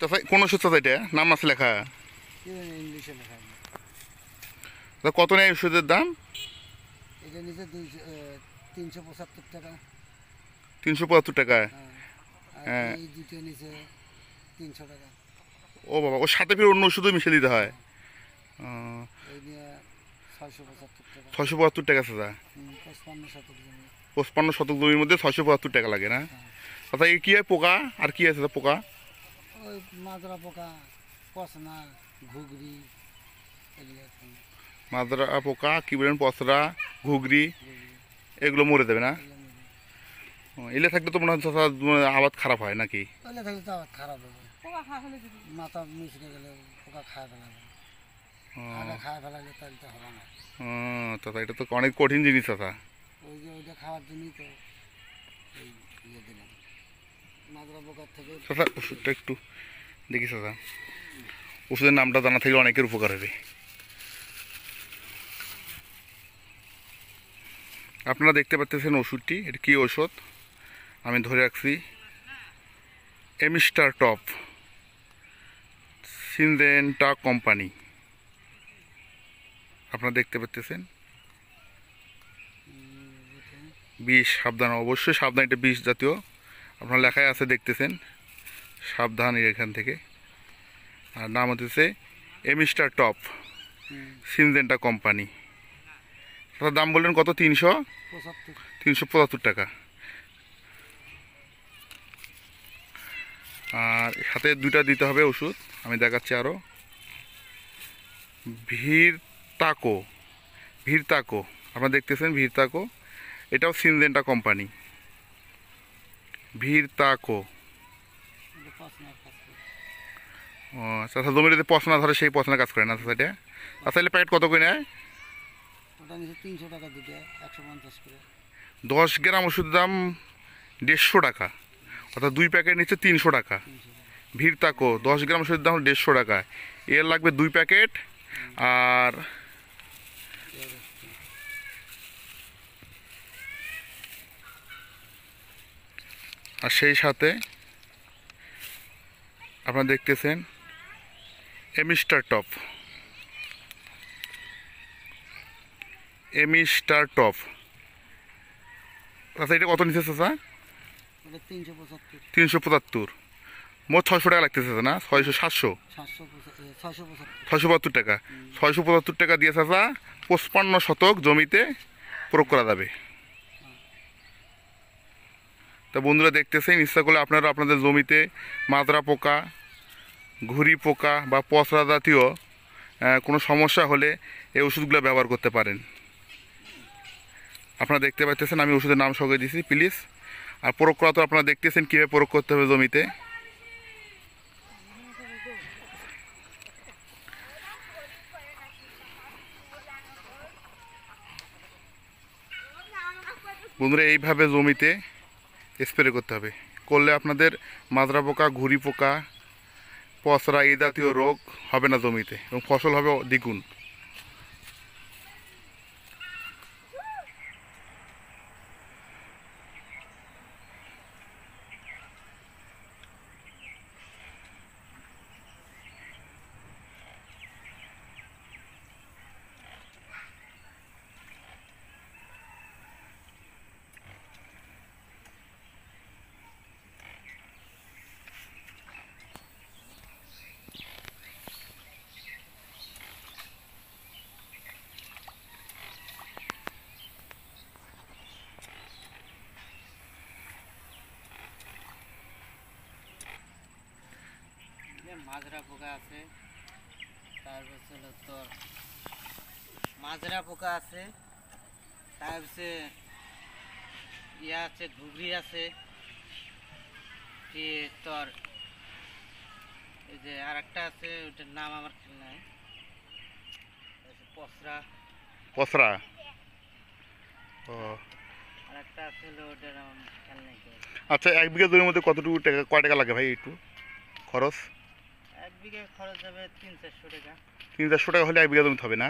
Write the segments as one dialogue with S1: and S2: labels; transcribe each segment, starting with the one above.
S1: চাচা কোন ওষুধ চাচা এটা নাম আছে লেখা ইংলিশে কত নেয় ওষুধের দাম তিনশো পঁচাত্তর টাকা তিনশো পঁচাত্তর টাকা তিনশো টাকা ও বাবা ওর সাথে ফিরে অন্য ওষুধও মিশে দিতে হয় ছয়শো পঁচাত্তর টাকা দাদা পঁচপান্ন শতক জমির মধ্যে ছয়শো পঁচাত্তর টাকা লাগে না আচ্ছা হ্যাঁ। কী হয় পোকা আর কী আছে পোকা ওই মাদরা পোকা পসনা ঘুগরি এগুলো মাদরা পোকা কি বলেন পশরা ঘুগরি এগুলো মরে দেবে না এলে থাকলে তো মনে হচ্ছে আবাদ খারাপ হয় নাকি এলে থাকলে তো আবাদ খারাপ হবে মাথা মিশে গেলে পোকা খায় ফেলাবে খায় ফেলালে তাহলে তো হবে না এটা তো অনেক কঠিন জিনিস দাদা ওই যে ওইটা খাওয়ার জন্যই তো ইয়ে দিলাম ওষুধটা একটু দেখি দাদা ওষুধের নামটা জানা থেকে অনেকের উপকার হবে আপনারা দেখতে পাচ্ছেন ওষুধটি এটা কী ওষুধ আমি ধরে রাখছি এমিস্টার টপ সিনজেন্টা কোম্পানি আপনারা দেখতে পাচ্ছেন বিষ সাবধান অবশ্যই সাবধান এটা বিষ জাতীয় আপনার লেখায় আছে দেখতেছেন সাবধান এখান থেকে আর নাম হতেছে এমিস্টার টপ সিনজেন্টা কোম্পানি তার দাম বললেন কত তিনশো তিনশো পঁচাত্তর টাকা আর সাথে দুইটা দিতে হবে ওষুধ আমি দেখাচ্ছি আরও ভিড় তাকো ভিড় তাকো আপনার দেখতেছেন ভিড় তাকো এটাও সিনজেন্টা কোম্পানি ভিড় তাকো ও আচ্ছা আচ্ছা জমিটাতে পচনা ধরে সেই পচনা কাজ করে না আচ্ছা এটা আচ্ছা এটা আচ্ছা। প্যাকেট আচ্ছা, কত করে নেয় তিনশো টাকা দশ গ্রাম ওষুধের দাম দেড়শো টাকা অর্থাৎ দুই প্যাকেট নিচ্ছে তিনশো টাকা ভিড় তাকো দশ গ্রাম ওষুধের দাম দেড়শো টাকা এর লাগবে দুই প্যাকেট আর আর সেই সাথে আপনারা দেখতেছেন এমিস্টার টপ এমিস্টার টপ আচ্ছা এটা কত নিচ্ছে চাচা তিনশো পঁচাত্তর মোট ছয়শো টাকা লাগতেছে না ছয়শো সাতশো ছয়শো পঁচাত্তর টাকা ছয়শো পঁচাত্তর টাকা দিয়ে চাষা পঁচপান্ন শতক জমিতে প্রয়োগ করা যাবে তো বন্ধুরা দেখতেছেন ইচ্ছা করলে আপনারা আপনাদের জমিতে মাদরা পোকা ঘুরি পোকা বা পচরা জাতীয় কোনো সমস্যা হলে এই ওষুধগুলো ব্যবহার করতে পারেন আপনারা দেখতে পাচ্ছেন আমি ওষুধের নাম সঙ্গে দিছি প্লিজ আর প্রয়োগ করা তো আপনারা দেখতেছেন কীভাবে প্রয়োগ করতে হবে জমিতে বন্ধুরা এইভাবে জমিতে স্প্রে করতে হবে করলে আপনাদের মাজরা পোকা ঘুড়ি পোকা পসরা এই জাতীয় রোগ হবে না জমিতে এবং ফসল হবে দ্বিগুণ মাজরা পোকা আছে তারপর তোর মাজরা পোকা আছে তারপরে ইয়া আছে ঘুগরি আছে কি তোর এই যে আর একটা আছে ওটার নাম আমার খেয়াল নাই পসরা পসরা ও আর একটা ওটার আচ্ছা এক বিঘা জমির মধ্যে কতটুকু টাকা কয় টাকা লাগে ভাই একটু খরচ বিঘা খরচ যাবে তিন চারশো টাকা তিন টাকা হলে এক বিঘা জমিতে হবে না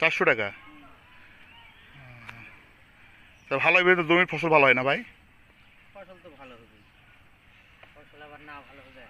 S1: চারশো টাকা তো ভালো হবে তো জমির ফসল ভালো হয় না ভাই ফসল তো ভালো হবে ফসল আবার না ভালো হয়ে